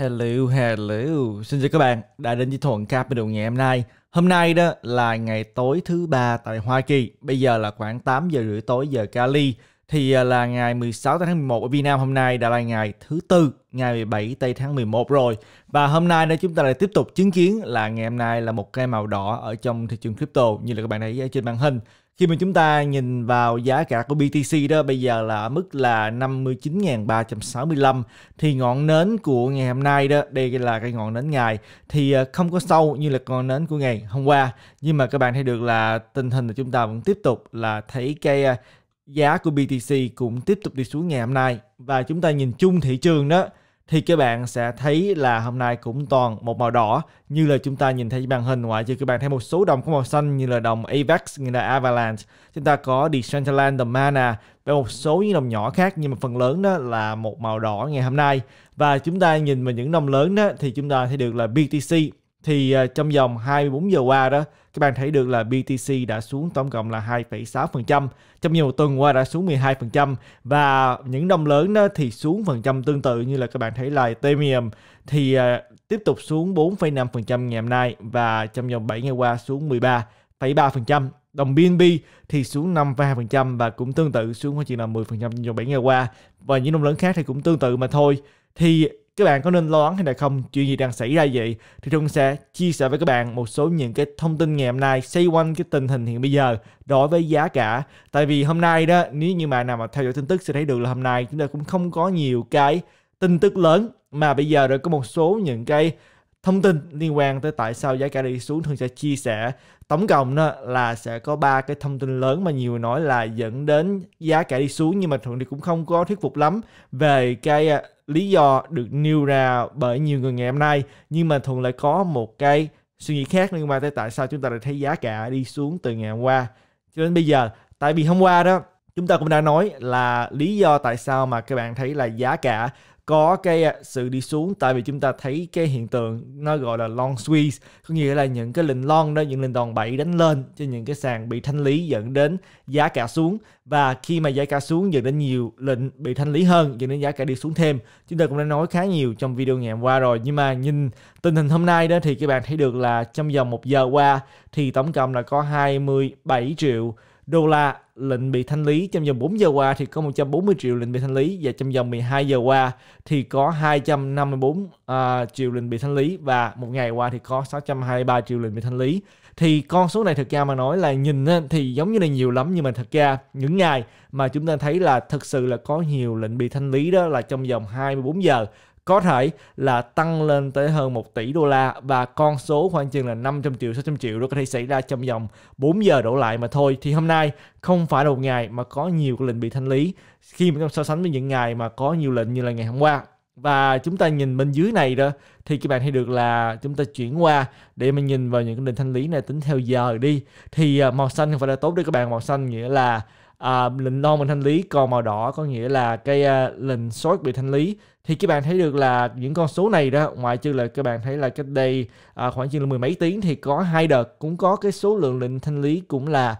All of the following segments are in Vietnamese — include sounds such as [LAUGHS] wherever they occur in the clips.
Hello, hello. Xin chào các bạn đã đến với Thuận video ngày hôm nay. Hôm nay đó là ngày tối thứ ba tại Hoa Kỳ. Bây giờ là khoảng 8 giờ rưỡi tối giờ Cali. Thì à, là ngày 16 tháng 11 ở Việt Nam hôm nay đã là ngày thứ tư, ngày 17 tây tháng 11 rồi. Và hôm nay nữa chúng ta lại tiếp tục chứng kiến là ngày hôm nay là một cây màu đỏ ở trong thị trường crypto như là các bạn thấy trên màn hình. Khi mà chúng ta nhìn vào giá cả của BTC đó bây giờ là ở mức là 59.365 thì ngọn nến của ngày hôm nay đó, đây là cái ngọn nến ngày thì ờ, không có sâu như là ngọn nến của ngày hôm qua. Nhưng mà các bạn thấy được là tình hình là chúng ta vẫn tiếp tục là thấy cái ờ, giá của BTC cũng tiếp tục đi xuống ngày hôm nay và chúng ta nhìn chung thị trường đó thì các bạn sẽ thấy là hôm nay cũng toàn một màu đỏ như là chúng ta nhìn thấy trên màn hình ngoại trừ các bạn thấy một số đồng có màu xanh như là đồng Avex như là Avalanche chúng ta có Decentraland, The Mana và một số những đồng nhỏ khác nhưng mà phần lớn đó là một màu đỏ ngày hôm nay và chúng ta nhìn vào những đồng lớn đó thì chúng ta thấy được là BTC thì à, trong vòng 24 giờ qua đó, các bạn thấy được là BTC đã xuống tổng cộng là 2,6%, trong nhiều tuần qua đã xuống 12% và những đồng lớn đó thì xuống phần trăm tương tự như là các bạn thấy là Ethereum thì à, tiếp tục xuống 4,5% ngày hôm nay và trong vòng 7 ngày qua xuống 13,3%. Đồng BNB thì xuống 5,2% và cũng tương tự xuống chỉ là 10% trong vòng 7 ngày qua. Và những đồng lớn khác thì cũng tương tự mà thôi. Thì các bạn có nên lo lắng hay là không chuyện gì đang xảy ra vậy thì chúng sẽ chia sẻ với các bạn một số những cái thông tin ngày hôm nay xoay quanh cái tình hình hiện bây giờ đối với giá cả tại vì hôm nay đó nếu như mà nào mà theo dõi tin tức sẽ thấy được là hôm nay chúng ta cũng không có nhiều cái tin tức lớn mà bây giờ rồi có một số những cái thông tin liên quan tới tại sao giá cả đi xuống thường sẽ chia sẻ tổng cộng đó là sẽ có ba cái thông tin lớn mà nhiều nói là dẫn đến giá cả đi xuống nhưng mà thường thì cũng không có thuyết phục lắm về cái à, lý do được nêu ra bởi nhiều người ngày hôm nay nhưng mà thuận lại có một cái suy nghĩ khác liên quan tới tại sao chúng ta lại thấy giá cả đi xuống từ ngày hôm qua cho đến bây giờ tại vì hôm qua đó chúng ta cũng đã nói là lý do tại sao mà các bạn thấy là giá cả có cái à, sự đi xuống tại vì chúng ta thấy cái hiện tượng nó gọi là long squeeze có nghĩa là những cái lệnh long đó những lệnh đòn bẩy đánh lên cho những cái sàn bị thanh lý dẫn đến giá cả xuống và khi mà giá cả xuống dẫn đến nhiều lệnh bị thanh lý hơn dẫn đến giá cả đi xuống thêm chúng ta cũng đã nói khá nhiều trong video ngày hôm qua rồi nhưng mà nhìn tình hình hôm nay đó thì các bạn thấy được là trong vòng một giờ qua thì tổng cộng là có 27 triệu đô la lệnh bị thanh lý trong vòng 4 giờ qua thì có 140 triệu lệnh bị thanh lý và trong vòng 12 giờ qua thì có 254 uh, à, triệu lệnh bị thanh lý và một ngày qua thì có 623 triệu lệnh bị thanh lý thì con số này thật ra mà nói là nhìn thì giống như là nhiều lắm nhưng mà thật ra những ngày mà chúng ta thấy là thực sự là có nhiều lệnh bị thanh lý đó là trong vòng 24 giờ có thể là tăng lên tới hơn 1 tỷ đô la và con số khoảng chừng là 500 triệu 600 triệu nó có thể xảy ra trong vòng 4 giờ đổ lại mà thôi thì hôm nay không phải là một ngày mà có nhiều lệnh bị thanh lý khi mà so sánh với những ngày mà có nhiều lệnh như là ngày hôm qua và chúng ta nhìn bên dưới này đó thì các bạn thấy được là chúng ta chuyển qua để mình nhìn vào những cái lệnh thanh lý này tính theo giờ đi thì à, màu xanh không phải là tốt đấy các bạn màu xanh nghĩa là à, lệnh non bị thanh lý còn màu đỏ có nghĩa là cái à, lệnh short bị thanh lý thì các bạn thấy được là những con số này đó ngoài trừ là các bạn thấy là cách đây à, khoảng chừng là mười mấy tiếng thì có hai đợt cũng có cái số lượng lệnh thanh lý cũng là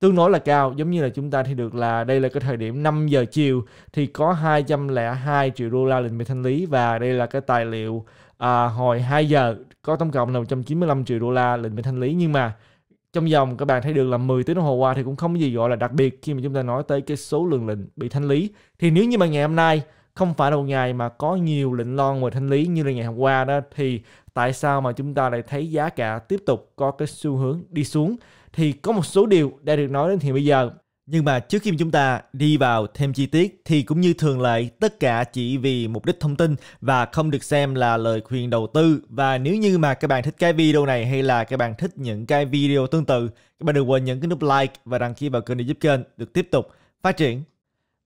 tương đối là cao giống như là chúng ta thì được là đây là cái thời điểm 5 giờ chiều thì có 202 triệu đô la lệnh bị thanh lý và đây là cái tài liệu à, hồi 2 giờ có tổng cộng là 195 triệu đô la lệnh bị thanh lý nhưng mà trong dòng các bạn thấy được là 10 tiếng đồng hồ qua thì cũng không gì gọi là đặc biệt khi mà chúng ta nói tới cái số lượng lệnh bị thanh lý thì nếu như mà ngày hôm nay không phải là một ngày mà có nhiều lệnh lon về thanh lý như là ngày hôm qua đó thì tại sao mà chúng ta lại thấy giá cả tiếp tục có cái xu hướng đi xuống thì có một số điều đã được nói đến hiện bây giờ nhưng mà trước khi chúng ta đi vào thêm chi tiết thì cũng như thường lệ tất cả chỉ vì mục đích thông tin và không được xem là lời khuyên đầu tư. Và nếu như mà các bạn thích cái video này hay là các bạn thích những cái video tương tự, các bạn đừng quên nhấn cái nút like và đăng ký vào kênh để giúp kênh được tiếp tục phát triển.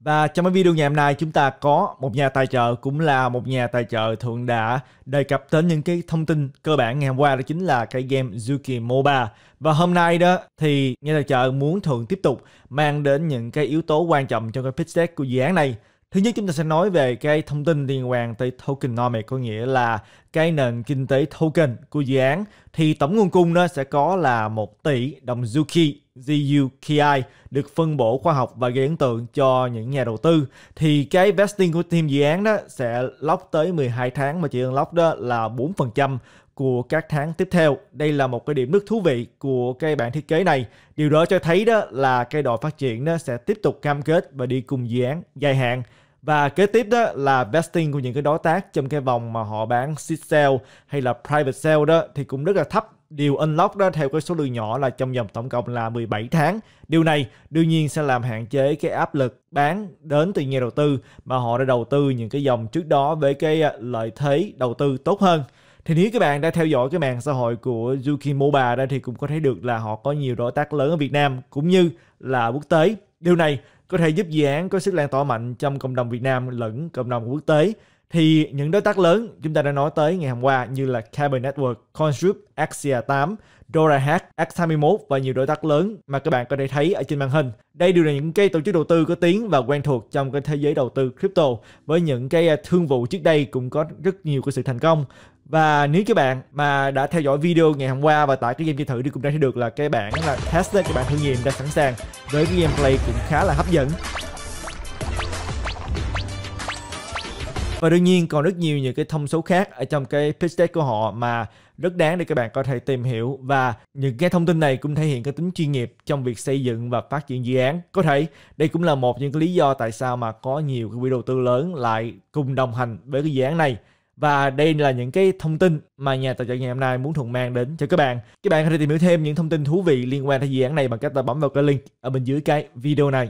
Và trong cái video ngày hôm nay chúng ta có một nhà tài trợ cũng là một nhà tài trợ thượng đã đề cập đến những cái thông tin cơ bản ngày hôm qua đó chính là cái game Zuki MOBA. Và hôm nay đó thì nhà tài trợ muốn thường tiếp tục mang đến những cái yếu tố quan trọng cho cái pitch deck của dự án này. Thứ nhất chúng ta sẽ nói về cái thông tin liên quan tới tokenomics có nghĩa là cái nền kinh tế token của dự án thì tổng nguồn cung nó sẽ có là 1 tỷ đồng Zuki ZUKI được phân bổ khoa học và gây ấn tượng cho những nhà đầu tư thì cái vesting của team dự án đó sẽ lóc tới 12 tháng mà chị unlock đó là 4% của các tháng tiếp theo. Đây là một cái điểm rất thú vị của cái bản thiết kế này. Điều đó cho thấy đó là cái đội phát triển nó sẽ tiếp tục cam kết và đi cùng dự án dài hạn. Và kế tiếp đó là vesting của những cái đối tác trong cái vòng mà họ bán seed sale hay là private sale đó thì cũng rất là thấp điều unlock đó theo cái số lượng nhỏ là trong vòng tổng cộng là 17 tháng. Điều này đương nhiên sẽ làm hạn chế cái áp lực bán đến từ nhà đầu tư mà họ đã đầu tư những cái dòng trước đó với cái à, lợi thế đầu tư tốt hơn. Thì nếu các bạn đã theo dõi cái mạng xã hội của Yuki Moba đó thì cũng có thấy được là họ có nhiều đối tác lớn ở Việt Nam cũng như là quốc tế. Điều này có thể giúp dự án có sức lan tỏa mạnh trong cộng đồng Việt Nam lẫn cộng đồng quốc tế. Thì những đối tác lớn chúng ta đã nói tới ngày hôm qua như là Carbon Network, Construct, Axia 8, Dora Hack, X21 và nhiều đối tác lớn mà các bạn có thể thấy ở trên màn hình. Đây đều là những cái tổ chức đầu tư có tiếng và quen thuộc trong cái thế giới đầu tư crypto với những cái à, thương vụ trước đây cũng có rất nhiều cái sự thành công và nếu các bạn mà đã theo dõi video ngày hôm qua và tại cái game chơi thử thì cũng đã thấy được là cái bản là test các bạn thử nghiệm đã sẵn sàng với cái gameplay cũng khá là hấp dẫn. Và đương nhiên còn rất nhiều những cái thông số khác ở trong cái pitch deck của họ mà rất đáng để các bạn có thể tìm hiểu và những cái thông tin này cũng thể hiện cái tính chuyên nghiệp trong việc xây dựng và phát triển dự án. Có thể đây cũng là một những cái lý do tại sao mà có nhiều cái quỹ đầu tư lớn lại cùng đồng hành với cái dự án này và đây là những cái thông tin mà nhà tài trợ ngày hôm nay muốn thuận mang đến cho các bạn các bạn có thể tìm hiểu thêm những thông tin thú vị liên quan tới dự án này bằng cách là bấm vào cái link ở bên dưới cái video này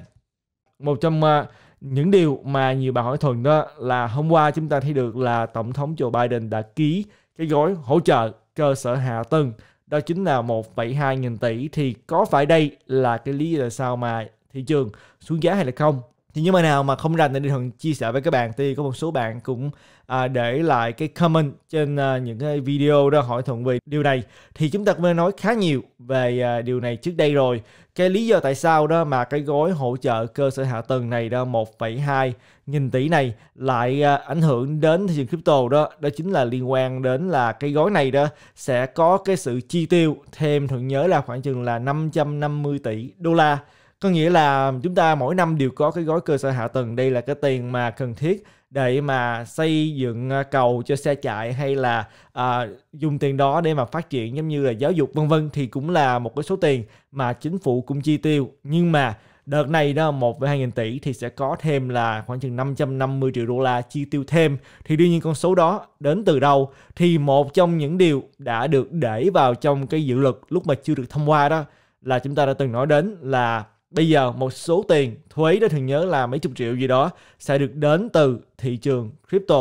một trong à, những điều mà nhiều bạn hỏi thuận đó là hôm qua chúng ta thấy được là tổng thống Joe Biden đã ký cái gói hỗ trợ cơ sở hạ tầng đó chính là 1,2 nghìn tỷ thì có phải đây là cái lý do tại sao mà thị trường xuống giá hay là không thì nhưng mà nào mà không rành thì Đinh chia sẻ với các bạn thì có một số bạn cũng à, để lại cái comment trên à, những cái video đó hỏi Thuận về điều này thì chúng ta cũng đã nói khá nhiều về à, điều này trước đây rồi cái lý do tại sao đó mà cái gói hỗ trợ cơ sở hạ tầng này đó 1,2 nghìn tỷ này lại à, ảnh hưởng đến thị trường crypto đó đó chính là liên quan đến là cái gói này đó sẽ có cái sự chi tiêu thêm Thuận nhớ là khoảng chừng là 550 tỷ đô la có nghĩa là chúng ta mỗi năm đều có cái gói cơ sở hạ tầng đây là cái tiền mà cần thiết để mà xây dựng à, cầu cho xe chạy hay là à, dùng tiền đó để mà phát triển giống như là giáo dục vân vân thì cũng là một cái số tiền mà chính phủ cũng chi tiêu nhưng mà đợt này đó 1 với 2 nghìn tỷ thì sẽ có thêm là khoảng chừng 550 triệu đô la chi tiêu thêm thì đương nhiên con số đó đến từ đâu thì một trong những điều đã được để vào trong cái dự luật lúc mà chưa được thông qua đó là chúng ta đã từng nói đến là Bây giờ một số tiền thuế đó thường nhớ là mấy chục triệu gì đó sẽ được đến từ thị trường crypto.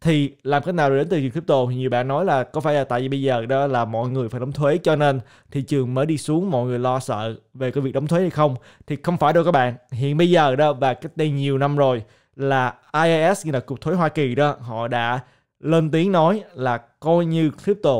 Thì làm cách nào để đến từ thị trường crypto thì nhiều bạn nói là có phải là tại vì bây giờ đó là mọi người phải đóng thuế cho nên thị trường mới đi xuống mọi người lo sợ về cái việc đóng thuế hay không. Thì không phải đâu các bạn. Hiện bây giờ đó và cách đây nhiều năm rồi là IAS như là cục thuế Hoa Kỳ đó họ đã lên tiếng nói là coi như crypto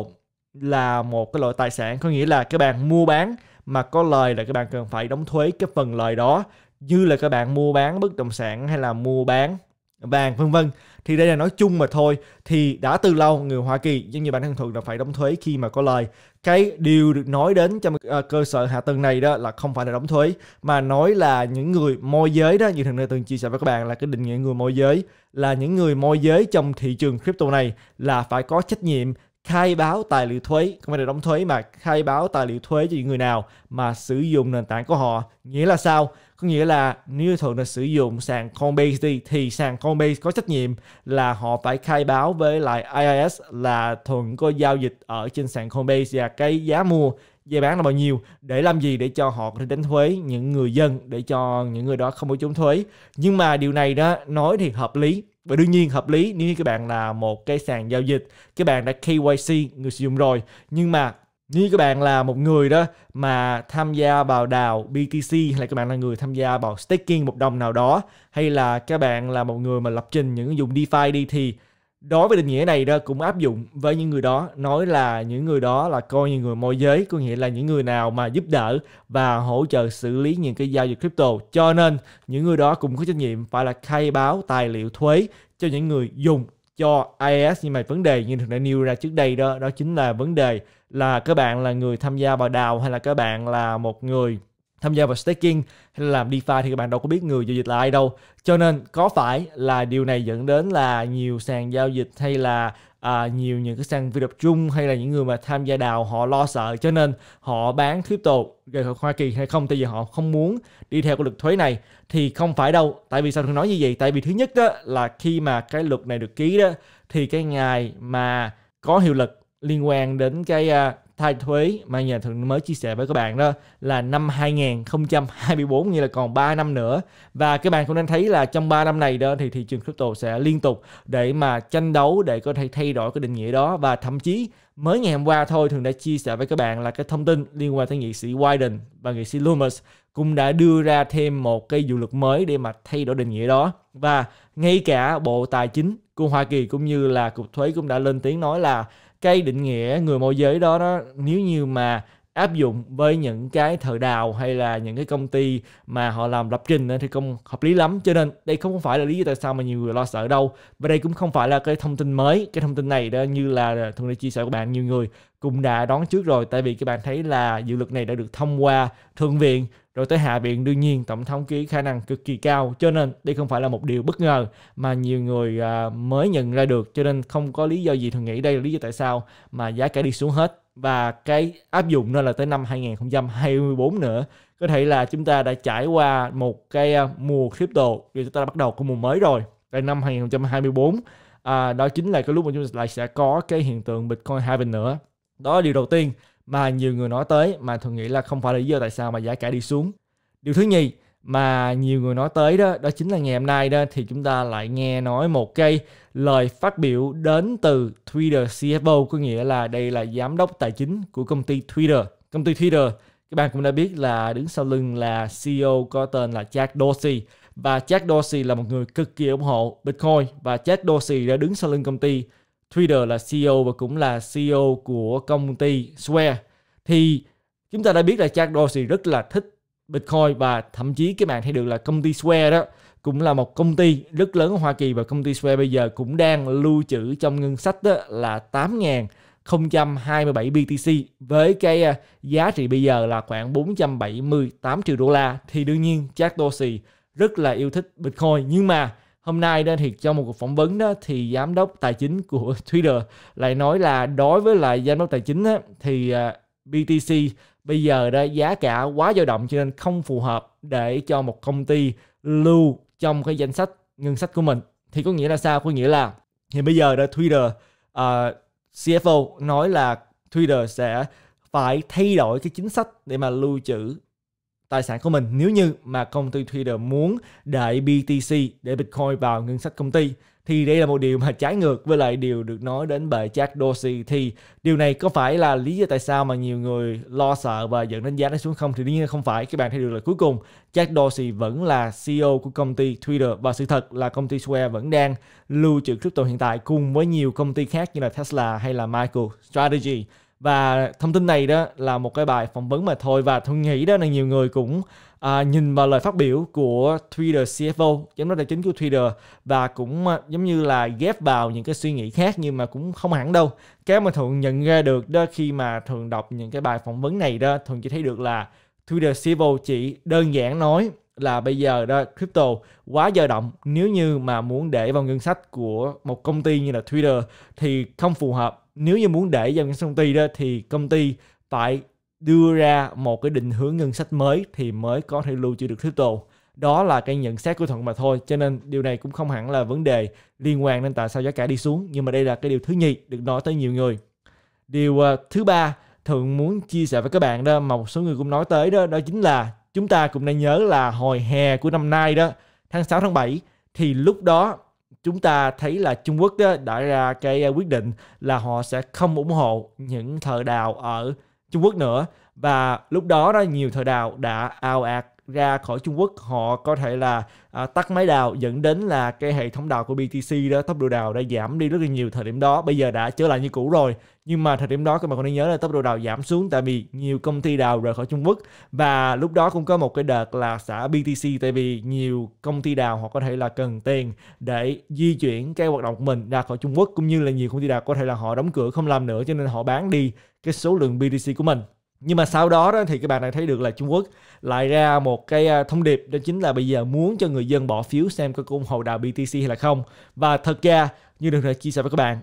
là một cái loại tài sản có nghĩa là các bạn mua bán mà có lời là các bạn cần phải đóng thuế cái phần lời đó như là các bạn mua bán bất động sản hay là mua bán vàng vân vân thì đây là nói chung mà thôi thì đã từ lâu người Hoa Kỳ giống như bản thân thường là phải đóng thuế khi mà có lời cái điều được nói đến trong ờ, cơ sở hạ tầng này đó là không phải là đóng thuế mà nói là những người môi giới đó như thường này từng chia sẻ với các bạn là cái định nghĩa người môi giới là những người môi giới trong thị trường crypto này là phải có trách nhiệm khai báo tài liệu thuế không phải là đóng thuế mà khai báo tài liệu thuế cho những người nào mà sử dụng nền tảng của họ nghĩa là sao có nghĩa là nếu thường là sử dụng sàn Coinbase đi thì sàn Coinbase có trách nhiệm là họ phải khai báo với lại IIS là thuận có giao dịch ở trên sàn Coinbase và cái giá mua giá bán là bao nhiêu để làm gì để cho họ có thể đánh thuế những người dân để cho những người đó không có trốn thuế nhưng mà điều này đó nói thì hợp lý và đương nhiên hợp lý nếu như các bạn là một cái sàn giao dịch các bạn đã KYC người sử dụng rồi nhưng mà nếu như các bạn là một người đó mà tham gia vào đào BTC hay là các bạn là người tham gia vào staking một đồng nào đó hay là các bạn là một người mà lập trình những ứng dụng DeFi đi thì đối với định nghĩa này đó cũng áp dụng với những người đó nói là những người đó là coi như người môi giới có nghĩa là những người nào mà giúp đỡ và hỗ trợ xử lý những cái giao dịch crypto cho nên những người đó cũng có trách nhiệm phải là khai báo tài liệu thuế cho những người dùng cho is nhưng mà vấn đề như thực đã nêu ra trước đây đó đó chính là vấn đề là các bạn là người tham gia vào đào hay là các bạn là một người tham gia vào staking hay là làm DeFi thì các bạn đâu có biết người giao dịch là ai đâu. Cho nên có phải là điều này dẫn đến là nhiều sàn giao dịch hay là à, nhiều những cái sàn vi tập trung hay là những người mà tham gia đào họ lo sợ cho nên họ bán crypto rời khỏi Hoa Kỳ hay không tại vì họ không muốn đi theo cái luật thuế này thì không phải đâu tại vì sao tôi nói như vậy tại vì thứ nhất đó là khi mà cái luật này được ký đó thì cái ngày mà có hiệu lực liên quan đến cái à, thay thuế mà nhà thường mới chia sẻ với các bạn đó là năm 2024 nghĩa là còn 3 năm nữa và các bạn cũng nên thấy là trong 3 năm này đó thì thị trường crypto sẽ liên tục để mà tranh đấu để có thể thay đổi cái định nghĩa đó và thậm chí mới ngày hôm qua thôi thường đã chia sẻ với các bạn là cái thông tin liên quan tới nghị sĩ Wyden và nghị sĩ Loomis cũng đã đưa ra thêm một cái dự luật mới để mà thay đổi định nghĩa đó và ngay cả bộ tài chính của Hoa Kỳ cũng như là cục thuế cũng đã lên tiếng nói là cái định nghĩa người môi giới đó, đó nếu như mà áp dụng với những cái thợ đào hay là những cái công ty mà họ làm lập trình thì không hợp lý lắm cho nên đây không phải là lý do tại sao mà nhiều người lo sợ đâu và đây cũng không phải là cái thông tin mới cái thông tin này đó như là thường đã chia sẻ của bạn nhiều người cũng đã đón trước rồi tại vì các bạn thấy là dự luật này đã được thông qua thượng viện rồi tới hạ viện đương nhiên tổng thống ký khả năng cực kỳ cao cho nên đây không phải là một điều bất ngờ mà nhiều người à, mới nhận ra được cho nên không có lý do gì thường nghĩ đây là lý do tại sao mà giá cả đi xuống hết và cái áp dụng nó là tới năm 2024 nữa có thể là chúng ta đã trải qua một cái à, mùa crypto thì chúng ta đã bắt đầu cái mùa mới rồi tại năm 2024 à, đó chính là cái lúc mà chúng ta lại sẽ có cái hiện tượng Bitcoin halving nữa đó là điều đầu tiên mà nhiều người nói tới mà thường nghĩ là không phải là lý do tại sao mà giá cả đi xuống điều thứ nhì mà nhiều người nói tới đó đó chính là ngày hôm nay đó thì chúng ta lại nghe nói một cái lời phát biểu đến từ Twitter CFO có nghĩa là đây là giám đốc tài chính của công ty Twitter công ty Twitter các bạn cũng đã biết là đứng sau lưng là CEO có tên là Jack Dorsey và Jack Dorsey là một người cực kỳ ủng hộ Bitcoin và Jack Dorsey đã đứng sau lưng công ty Twitter là CEO và cũng là CEO của công ty Square thì chúng ta đã biết là Jack Dorsey rất là thích Bitcoin và thậm chí các bạn thấy được là công ty Square đó cũng là một công ty rất lớn ở Hoa Kỳ và công ty Square bây giờ cũng đang lưu trữ trong ngân sách đó là 8.027 BTC với cái à, giá trị bây giờ là khoảng 478 triệu đô la thì đương nhiên Jack Dorsey rất là yêu thích Bitcoin nhưng mà hôm nay đó thì trong một cuộc phỏng vấn đó thì giám đốc tài chính của [LAUGHS] Twitter lại nói là đối với lại giám đốc tài chính đó, thì à, BTC bây giờ đó giá cả quá dao động cho nên không phù hợp để cho một công ty lưu trong cái danh sách ngân sách của mình thì có nghĩa là sao có nghĩa là thì bây giờ đó Twitter uh, ờ, CFO nói là Twitter sẽ phải thay đổi cái chính sách để mà lưu trữ tài sản của mình nếu như mà công ty Twitter muốn đợi BTC để Bitcoin vào ngân sách công ty thì đây là một điều mà trái ngược với lại điều được nói đến bởi Jack Dorsey thì điều này có phải là lý do tại sao mà nhiều người lo sợ và dẫn đến giá nó xuống không thì đương nhiên không phải các bạn thấy được là cuối cùng Jack Dorsey vẫn là CEO của công ty Twitter và sự thật là công ty Square vẫn đang lưu trữ crypto hiện tại cùng với nhiều công ty khác như là Tesla hay là Michael Strategy và thông tin này đó là một cái bài phỏng vấn mà thôi và tôi nghĩ đó là nhiều người cũng à, nhìn vào lời phát biểu của Twitter CFO giám đốc tài chính của Twitter và cũng à, giống như là ghép vào những cái suy nghĩ khác nhưng mà cũng không hẳn đâu cái mà thường nhận ra được đó khi mà thường đọc những cái bài phỏng vấn này đó thường chỉ thấy được là Twitter CFO chỉ đơn giản nói là bây giờ đó crypto quá dao động nếu như mà muốn để vào ngân sách của một công ty như là Twitter thì không phù hợp nếu như muốn để dòng công ty đó thì công ty phải đưa ra một cái định hướng ngân sách mới thì mới có thể lưu trữ được crypto đó là cái nhận xét của thuận mà thôi cho nên điều này cũng không hẳn là vấn đề liên quan nên tại sao giá cả đi xuống nhưng mà đây là cái điều thứ nhì được nói tới nhiều người điều uh, thứ ba thuận muốn chia sẻ với các bạn đó mà một số người cũng nói tới đó đó chính là chúng ta cũng nên nhớ là hồi hè của năm nay đó tháng 6 tháng 7 thì lúc đó chúng ta thấy là Trung Quốc đã ra cái à, quyết định là họ sẽ không ủng hộ những thợ đào ở Trung Quốc nữa và lúc đó đó nhiều thợ đào đã ao ạt ra khỏi Trung Quốc họ có thể là à, tắt máy đào dẫn đến là cái hệ thống đào của BTC đó tốc độ đào đã giảm đi rất là nhiều thời điểm đó bây giờ đã trở lại như cũ rồi nhưng mà thời điểm đó các bạn còn nên nhớ là tốc độ đào giảm xuống tại vì nhiều công ty đào rời khỏi Trung Quốc và lúc đó cũng có một cái đợt là xả BTC tại vì nhiều công ty đào họ có thể là cần tiền để di chuyển cái hoạt động của mình ra khỏi Trung Quốc cũng như là nhiều công ty đào có thể là họ đóng cửa không làm nữa cho nên họ bán đi cái số lượng BTC của mình nhưng mà sau đó, đó thì các bạn đã thấy được là Trung Quốc lại ra một cái à, thông điệp đó chính là bây giờ muốn cho người dân bỏ phiếu xem có ủng hộ đạo BTC hay là không và thật ra như được à, chia sẻ với các bạn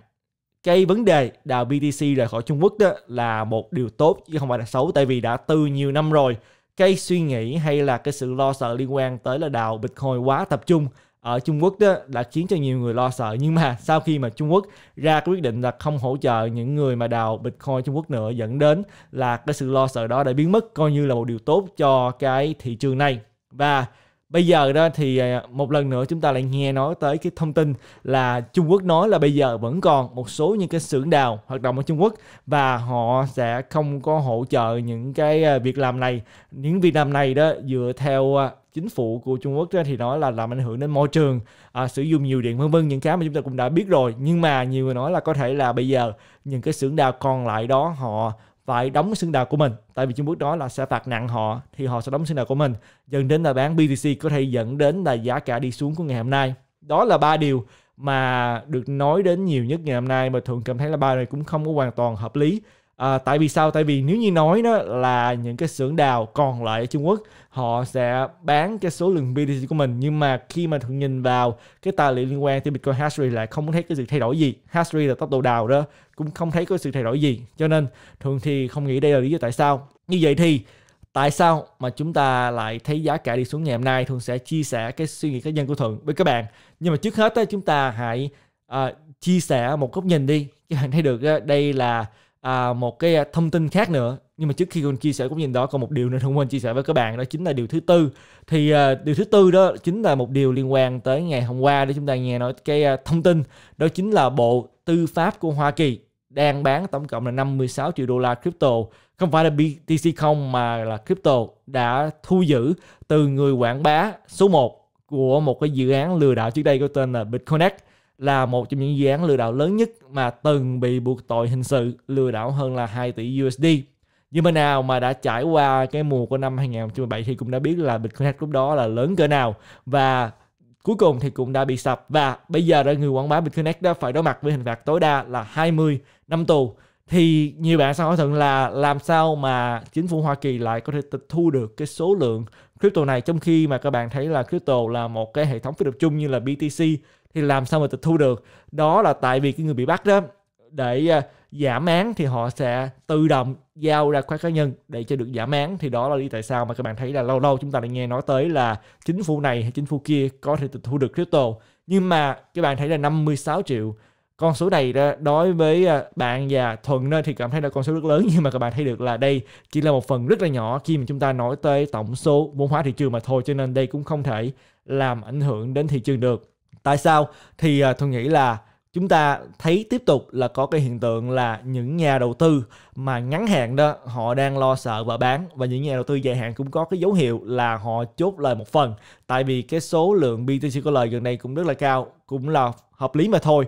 cái vấn đề đạo BTC rời khỏi Trung Quốc đó là một điều tốt chứ không phải là xấu tại vì đã từ nhiều năm rồi cái suy nghĩ hay là cái sự lo sợ liên quan tới là đạo Bitcoin quá tập trung ở Trung Quốc đó đã khiến cho nhiều người lo sợ nhưng mà [LAUGHS] sau khi mà Trung Quốc ra quyết định là không hỗ trợ những người mà đào Bitcoin Trung Quốc nữa dẫn đến là cái sự lo sợ đó đã biến mất coi như là một điều tốt cho cái thị trường này và bây giờ đó thì à, một lần nữa chúng ta lại nghe nói tới cái thông tin là Trung Quốc nói là bây giờ vẫn còn một số những cái xưởng đào hoạt động ở Trung Quốc và họ sẽ không có hỗ trợ những cái à, việc làm này những việc làm này đó dựa theo à, chính phủ của Trung Quốc thì nói là làm ảnh hưởng đến môi trường à, sử dụng nhiều điện vân vân những cái mà chúng ta cũng đã biết rồi nhưng mà nhiều người nói là có thể là bây giờ những cái xưởng đào còn lại đó họ phải đóng xương đào của mình tại vì Trung Quốc đó là sẽ phạt nặng họ thì họ sẽ đóng xương đào của mình dẫn đến là bán BTC có thể dẫn đến là giá cả đi xuống của ngày hôm nay đó là ba điều mà được nói đến nhiều nhất ngày hôm nay mà thường cảm thấy là ba này cũng không có hoàn toàn hợp lý À, tại vì sao? Tại vì nếu như nói đó là những cái xưởng đào còn lại ở Trung Quốc họ sẽ bán cái số lượng BTC của mình nhưng mà khi mà thường nhìn vào cái tài liệu liên quan thì Bitcoin hash rate lại không thấy cái sự thay đổi gì. Hash rate là tốc độ đào đó cũng không thấy có sự thay đổi gì. Cho nên thường thì không nghĩ đây là lý do tại sao. Như vậy thì tại sao mà chúng ta lại thấy giá cả đi xuống ngày hôm nay thường sẽ chia sẻ cái suy nghĩ cá nhân của thuận với các bạn nhưng mà trước hết chúng ta hãy uh, chia sẻ một góc nhìn đi các bạn thấy được đây là à, một cái à, thông tin khác nữa nhưng mà trước khi con chia sẻ cũng nhìn đó còn một điều nữa [LAUGHS] không quên chia sẻ với các bạn đó chính là điều thứ tư thì à, điều thứ tư đó chính là một điều liên quan tới ngày hôm qua để chúng ta nghe nói cái à, thông tin đó chính là bộ tư pháp của Hoa Kỳ đang bán tổng cộng là 56 triệu đô la crypto không phải là BTC không mà là crypto đã thu giữ từ người quảng bá số 1 của một cái dự án lừa đảo trước đây có tên là BitConnect là một trong những dự án lừa đảo lớn nhất mà từng bị buộc tội hình sự lừa đảo hơn là 2 tỷ USD. Nhưng mà nào mà đã trải qua cái mùa của năm 2017 thì cũng đã biết là Bitcoin lúc đó là lớn cỡ nào và cuối cùng thì cũng đã bị sập và bây giờ đã người quảng bá Bitcoin đã phải đối mặt với hình phạt tối đa là 20 năm tù thì nhiều bạn sẽ hỏi thận là làm sao mà chính phủ Hoa Kỳ lại có thể tịch thu được cái số lượng crypto này trong khi mà các bạn thấy là crypto là một cái hệ thống phi tập trung như là BTC thì làm sao mà tịch thu được đó là tại vì cái người bị bắt đó để à, giảm án thì họ sẽ tự động giao ra khoản cá nhân để cho được giảm án thì đó là lý tại sao mà các bạn thấy là lâu lâu chúng ta lại nghe nói tới là chính phủ này hay chính phủ kia có thể tịch thu được crypto nhưng mà các bạn thấy là 56 triệu con số này đó, đối với à, bạn và thuận nên thì cảm thấy là con số rất lớn [LAUGHS] nhưng mà các bạn thấy được là đây chỉ là một phần rất là nhỏ khi mà chúng ta nói tới tổng số vốn hóa thị trường mà thôi cho nên đây cũng không thể làm ảnh hưởng đến thị trường được Tại sao? Thì à, tôi nghĩ là chúng ta thấy tiếp tục là có cái hiện tượng là những nhà đầu tư mà ngắn hạn đó họ đang lo sợ và bán và những nhà đầu tư dài hạn cũng có cái dấu hiệu là họ chốt lời một phần tại vì cái số lượng BTC có lời gần đây cũng rất là cao cũng là hợp lý mà thôi